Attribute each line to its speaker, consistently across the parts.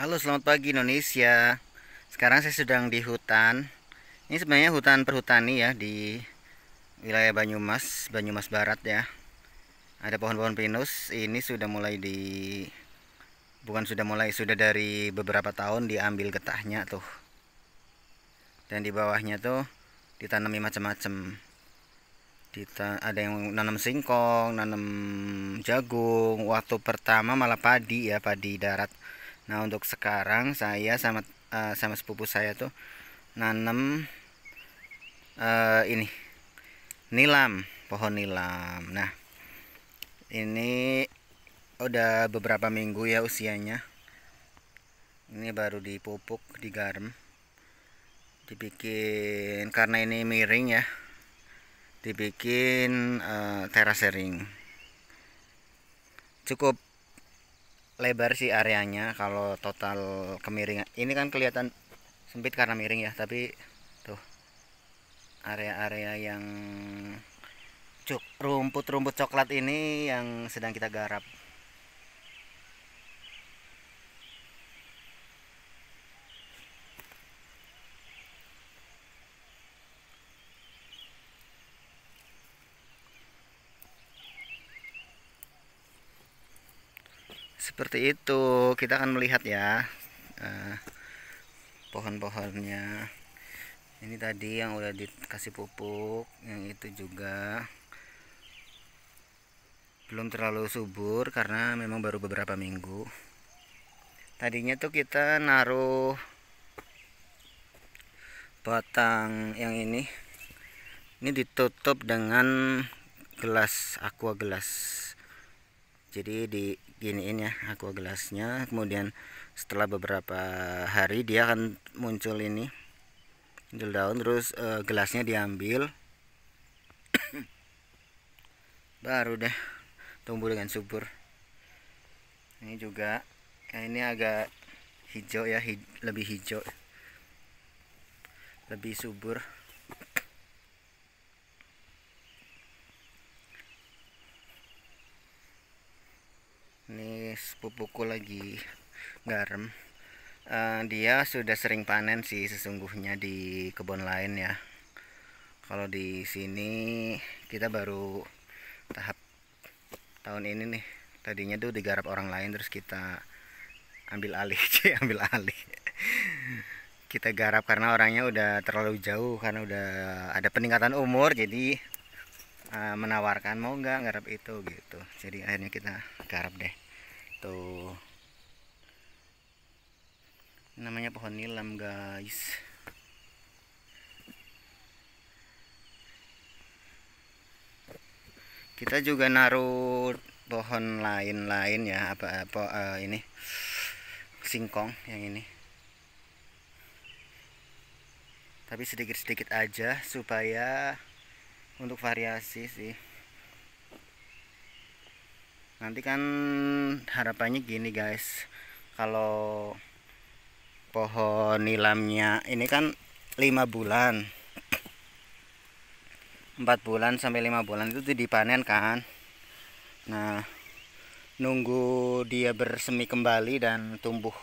Speaker 1: Halo selamat pagi Indonesia Sekarang saya sedang di hutan Ini sebenarnya hutan perhutani ya Di wilayah Banyumas Banyumas Barat ya Ada pohon-pohon pinus Ini sudah mulai di Bukan sudah mulai Sudah dari beberapa tahun diambil getahnya tuh Dan di bawahnya tuh Ditanami macam-macam ada yang nanam singkong, nanam jagung. Waktu pertama malah padi ya, padi darat nah untuk sekarang saya sama uh, sama sepupu saya tuh nanam uh, eh, ini nilam pohon nilam nah ini udah beberapa minggu ya usianya ini baru dipupuk digarem dibikin karena ini miring ya dibikin uh, eh, terasering cukup lebar sih areanya kalau total kemiringan ini kan kelihatan sempit karena miring ya tapi tuh area-area yang rumput-rumput coklat ini yang sedang kita garap seperti itu kita akan melihat ya eh, pohon-pohonnya ini tadi yang udah dikasih pupuk yang itu juga belum terlalu subur karena memang baru beberapa minggu tadinya tuh kita naruh batang yang ini ini ditutup dengan gelas aqua gelas jadi di ini ya aku gelasnya kemudian setelah beberapa hari dia akan muncul ini muncul daun terus e, gelasnya diambil baru deh tumbuh dengan subur ini juga ya ini agak hijau ya hij lebih hijau lebih subur guys pupuku lagi garam uh, dia sudah sering panen sih sesungguhnya di kebun lain ya kalau di sini kita baru tahap tahun ini nih tadinya tuh digarap orang lain terus kita ambil alih ambil alih kita garap karena orangnya udah terlalu jauh karena udah ada peningkatan umur jadi eh, menawarkan mau nggak garap itu gitu jadi akhirnya kita garap deh Ito. Gitu. Namanya pohon nilam, guys. Kita juga naruh pohon lain-lain ya, apa apa uh, eh, ini singkong yang ini. Tapi sedikit-sedikit aja supaya untuk variasi sih nanti kan harapannya gini guys kalau pohon nilamnya ini kan 5 bulan 4 bulan sampai 5 bulan itu dipanen kan nah nunggu dia bersemi kembali dan tumbuh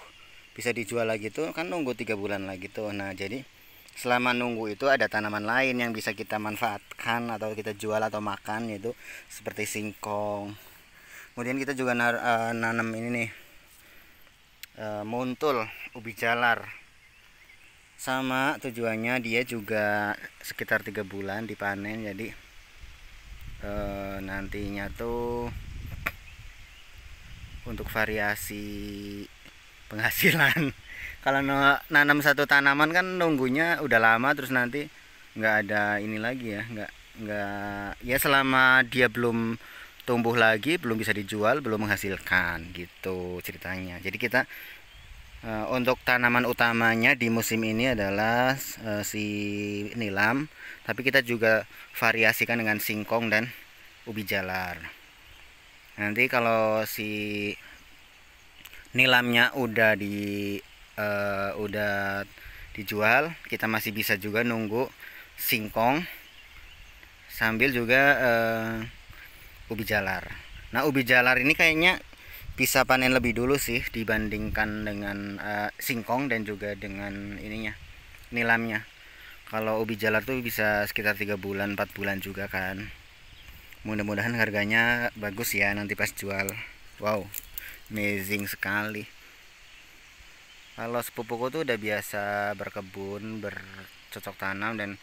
Speaker 1: bisa dijual lagi tuh kan nunggu 3 bulan lagi tuh nah jadi selama nunggu itu ada tanaman lain yang bisa kita manfaatkan atau kita jual atau makan yaitu seperti singkong kemudian kita juga nar, uh, eh, nanam ini nih uh, eh, muntul ubi jalar sama tujuannya dia juga sekitar tiga bulan dipanen jadi uh, nantinya tuh untuk variasi penghasilan kalau nanam satu tanaman kan nunggunya udah lama terus nanti nggak ada ini lagi ya nggak nggak ya selama dia belum tumbuh lagi belum bisa dijual belum menghasilkan gitu ceritanya jadi kita uh, untuk tanaman utamanya di musim ini adalah uh, si nilam tapi kita juga variasikan dengan singkong dan ubi jalar nanti kalau si nilamnya udah di uh, udah dijual kita masih bisa juga nunggu singkong sambil juga uh, ubi jalar nah ubi jalar ini kayaknya bisa panen lebih dulu sih dibandingkan dengan uh, singkong dan juga dengan ininya nilamnya kalau ubi jalar tuh bisa sekitar tiga bulan 4 bulan juga kan mudah-mudahan harganya bagus ya nanti pas jual wow amazing sekali kalau sepupuku tuh udah biasa berkebun bercocok tanam dan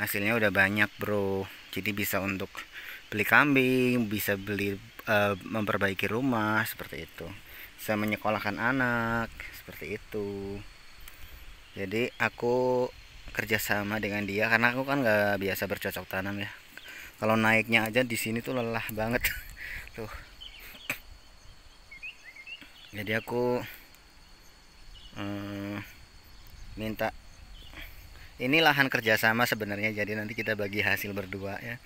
Speaker 1: hasilnya udah banyak bro jadi bisa untuk beli kambing bisa beli uh, memperbaiki rumah seperti itu saya menyekolahkan anak seperti itu jadi aku kerjasama dengan dia karena aku kan nggak biasa bercocok tanam ya kalau naiknya aja di sini tuh lelah banget tuh jadi aku hmm, minta ini lahan kerjasama sebenarnya jadi nanti kita bagi hasil berdua ya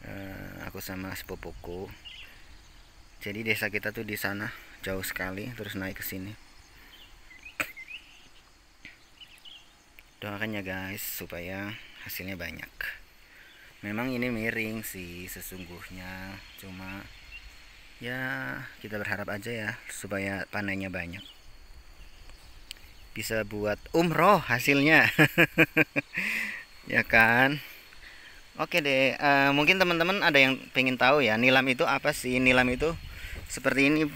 Speaker 1: Eh, aku sama sepupuku jadi desa kita tuh di sana jauh sekali terus naik ke sini doakan ya guys supaya hasilnya banyak memang ini miring sih sesungguhnya cuma ya kita berharap aja ya supaya panennya banyak bisa buat umroh hasilnya ya kan Oke deh, uh, mungkin teman-teman ada yang pengen tahu ya nilam itu apa sih? Nilam itu seperti ini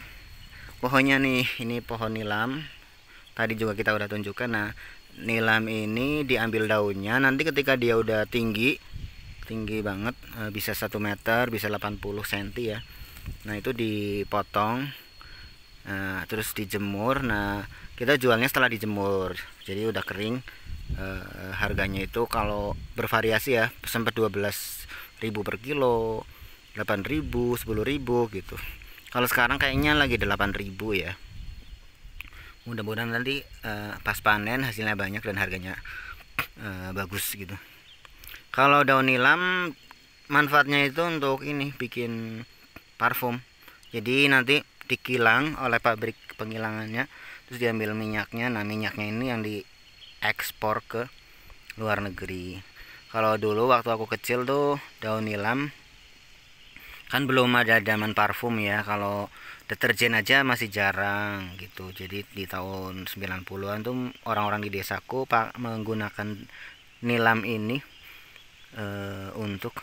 Speaker 1: pohonnya nih, ini pohon nilam. Tadi juga kita udah tunjukkan. Nah, nilam ini diambil daunnya. Nanti ketika dia udah tinggi, tinggi banget, uh, bisa 1 meter, bisa 80 cm ya. Nah itu dipotong, uh, terus dijemur. Nah kita jualnya setelah dijemur, jadi udah kering Eh, harganya itu kalau bervariasi ya sempat ribu per kilo 8.000 10.000 gitu kalau sekarang kayaknya lagi 8.000 ya mudah-mudahan nanti eh, pas panen hasilnya banyak dan harganya eh, bagus gitu kalau daun nilam manfaatnya itu untuk ini bikin parfum jadi nanti dikilang oleh pabrik pengilangannya terus diambil minyaknya nah minyaknya ini yang di ekspor ke luar negeri kalau dulu waktu aku kecil tuh daun nilam kan belum ada zaman parfum ya kalau deterjen aja masih jarang gitu jadi di tahun 90-an tuh orang-orang di desaku pak menggunakan nilam ini e, untuk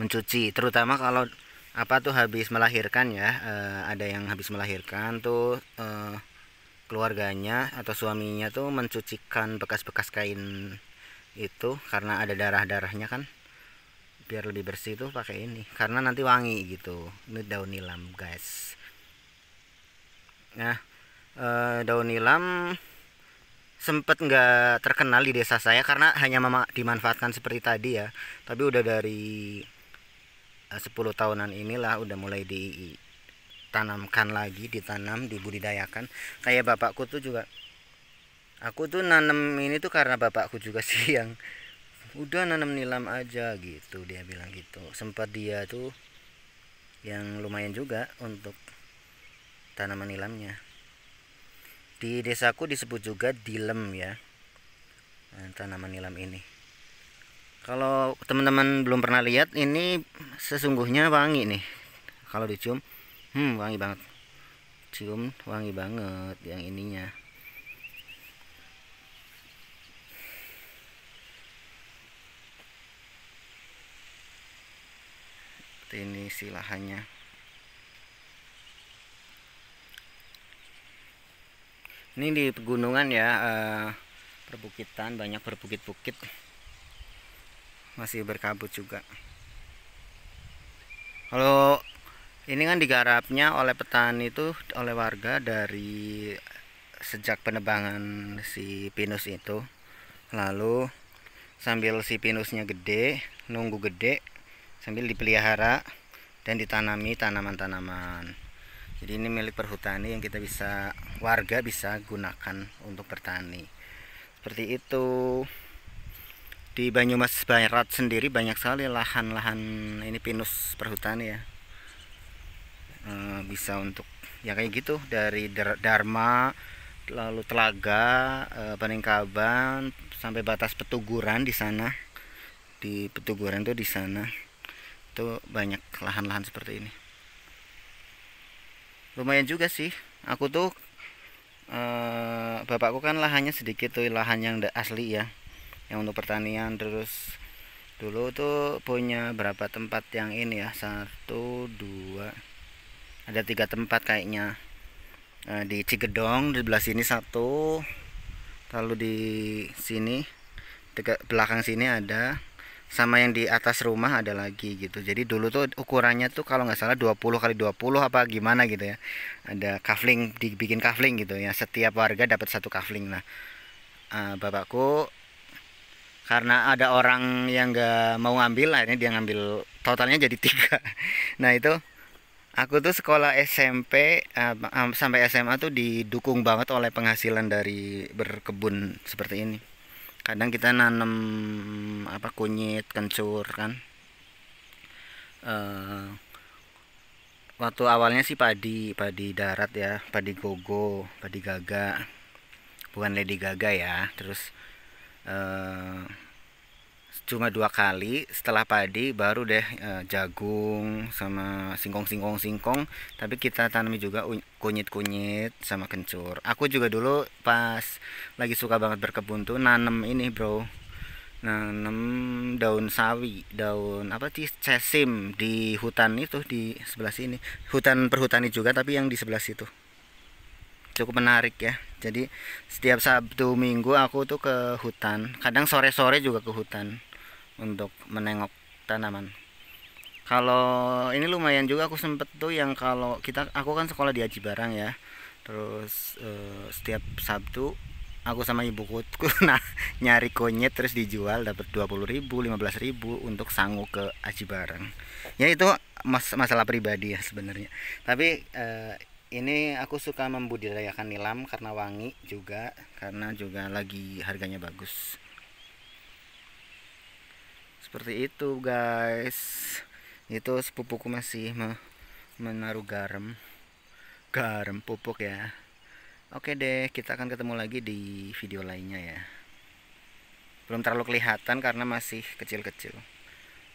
Speaker 1: mencuci terutama kalau apa tuh habis melahirkan ya e, ada yang habis melahirkan tuh e, keluarganya atau suaminya tuh mencucikan bekas-bekas kain itu karena ada darah-darahnya kan biar lebih bersih tuh pakai ini karena nanti wangi gitu ini daun nilam guys nah eh, daun nilam sempet nggak terkenal di desa saya karena hanya mama dimanfaatkan seperti tadi ya tapi udah dari 10 eh, tahunan inilah udah mulai di ditanamkan lagi ditanam dibudidayakan kayak bapakku tuh juga aku tuh nanam ini tuh karena bapakku juga sih yang udah nanam nilam aja gitu dia bilang gitu sempat dia tuh yang lumayan juga untuk tanaman nilamnya di desaku disebut juga dilem ya eh, tanaman nilam ini kalau teman-teman belum pernah lihat ini sesungguhnya wangi nih kalau dicium hmm wangi banget cium wangi banget yang ininya ini silahannya. ini di pegunungan ya eh, perbukitan banyak berbukit-bukit masih berkabut juga kalau ini kan digarapnya oleh petani itu oleh warga dari sejak penebangan si pinus itu lalu sambil si pinusnya gede nunggu gede sambil dipelihara dan ditanami tanaman-tanaman jadi ini milik perhutani yang kita bisa warga bisa gunakan untuk bertani seperti itu di Banyumas Barat sendiri banyak sekali lahan-lahan ini pinus perhutani ya Eh, bisa untuk ya kayak gitu dari Dharma lalu Telaga eh, Peningkaban sampai batas Petuguran di sana di Petuguran tuh di sana itu banyak lahan-lahan seperti ini lumayan juga sih aku tuh eh, bapakku kan lahannya sedikit tuh lahan yang asli ya yang untuk pertanian terus dulu tuh punya berapa tempat yang ini ya satu dua ada tiga tempat kayaknya nah, di Cigedong di belah sini satu lalu di sini dekat belakang sini ada sama yang di atas rumah ada lagi gitu jadi dulu tuh ukurannya tuh kalau nggak salah 20 kali 20 apa gimana gitu ya ada kafling dibikin kafling gitu ya setiap warga dapat satu kafling nah uh, eh, bapakku karena ada orang yang nggak mau ngambil akhirnya dia ngambil totalnya jadi tiga nah itu Aku tuh sekolah SMP uh, eh, sampai SMA tuh didukung banget oleh penghasilan dari berkebun seperti ini. Kadang kita nanam apa kunyit, kencur kan. Uh, waktu awalnya sih padi, padi darat ya, padi gogo, padi gaga. Bukan Lady Gaga ya. Terus uh, cuma dua kali setelah padi baru deh e, jagung sama singkong-singkong singkong tapi kita tanami juga kunyit-kunyit sama kencur aku juga dulu pas lagi suka banget berkebun tuh nanem ini bro nanem daun sawi daun apa sih cesim di hutan itu di sebelah sini hutan perhutani juga tapi yang di sebelah situ cukup menarik ya jadi setiap sabtu minggu aku tuh ke hutan kadang sore-sore juga ke hutan untuk menengok tanaman kalau ini lumayan juga aku sempet tuh yang kalau kita aku kan sekolah di Aji Barang ya terus eh, setiap Sabtu aku sama ibuku nah nyari konyet terus dijual dapat 20 ribu 15 ribu untuk sangu ke aji barang ya itu mas masalah pribadi ya sebenarnya tapi eh, ini aku suka membudidayakan nilam karena wangi juga karena juga lagi harganya bagus seperti itu guys itu sepupuku masih me menaruh garam garam pupuk ya oke deh kita akan ketemu lagi di video lainnya ya belum terlalu kelihatan karena masih kecil-kecil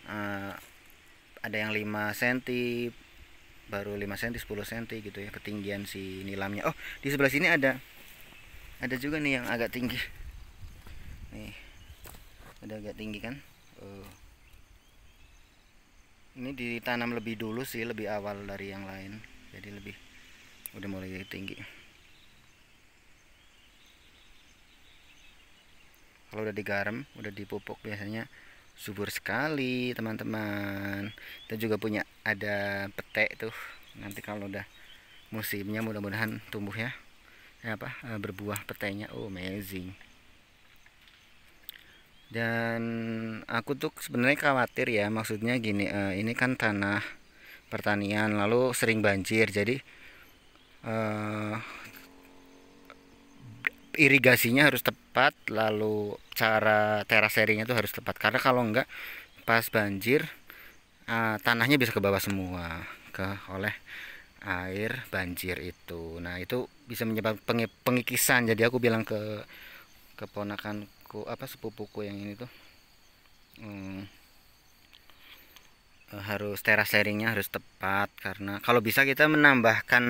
Speaker 1: uh, ada yang 5 cm baru 5 cm 10 cm gitu ya ketinggian si nilamnya oh di sebelah sini ada ada juga nih yang agak tinggi nih ada agak tinggi kan Eh, ini ditanam lebih dulu sih lebih awal dari yang lain jadi lebih udah mulai tinggi kalau udah digaram udah dipupuk biasanya subur sekali teman-teman kita juga punya ada petek tuh nanti kalau udah musimnya mudah-mudahan tumbuh ya apa eh, berbuah petainya oh amazing dan aku tuh sebenarnya khawatir ya maksudnya gini uh, ini kan tanah pertanian lalu sering banjir jadi uh, irigasinya harus tepat lalu cara teraseringnya itu harus tepat karena kalau enggak pas banjir uh, tanahnya bisa ke bawah semua ke oleh air banjir itu nah itu bisa menyebabkan pengikisan jadi aku bilang ke keponakan apa sepupuku yang ini tuh hmm, eh, harus teras sharingnya harus tepat karena kalau bisa kita menambahkan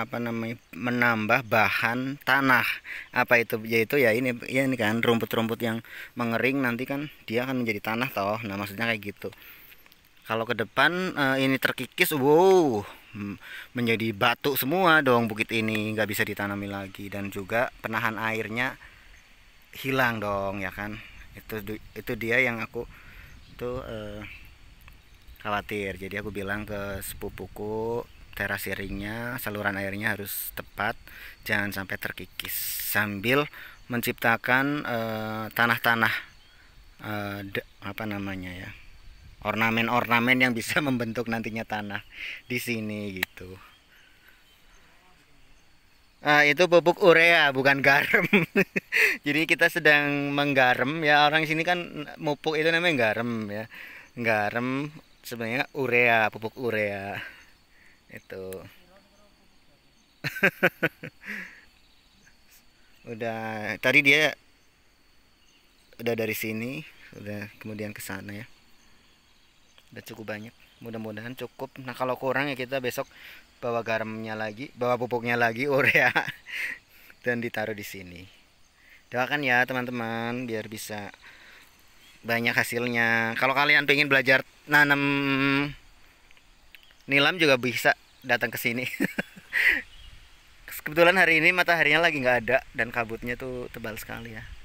Speaker 1: apa namanya menambah bahan tanah apa itu yaitu ya ini ya ini kan rumput-rumput yang mengering nanti kan dia akan menjadi tanah toh nah maksudnya kayak gitu kalau ke depan uh, ini terkikis wow menjadi batu semua dong bukit ini nggak bisa ditanami lagi dan juga penahan airnya hilang dong ya kan itu itu dia yang aku tuh eh, khawatir jadi aku bilang ke sepupuku terasiringnya saluran airnya harus tepat jangan sampai terkikis sambil menciptakan eh, tanah-tanah eh, eh, apa namanya ya ornamen-ornamen yang bisa membentuk nantinya tanah di sini gitu uh, itu pupuk urea bukan garam jadi kita sedang menggaram ya orang sini kan pupuk itu namanya garam ya garam sebenarnya urea pupuk urea itu udah tadi dia udah dari sini udah kemudian ke sana ya udah cukup banyak mudah-mudahan cukup nah kalau kurang ya kita besok bawa garamnya lagi bawa pupuknya lagi urea ya. dan ditaruh di sini doakan ya teman-teman biar bisa banyak hasilnya kalau kalian pengen belajar nanam nilam juga bisa datang ke sini kebetulan hari ini mataharinya lagi nggak ada dan kabutnya tuh tebal sekali ya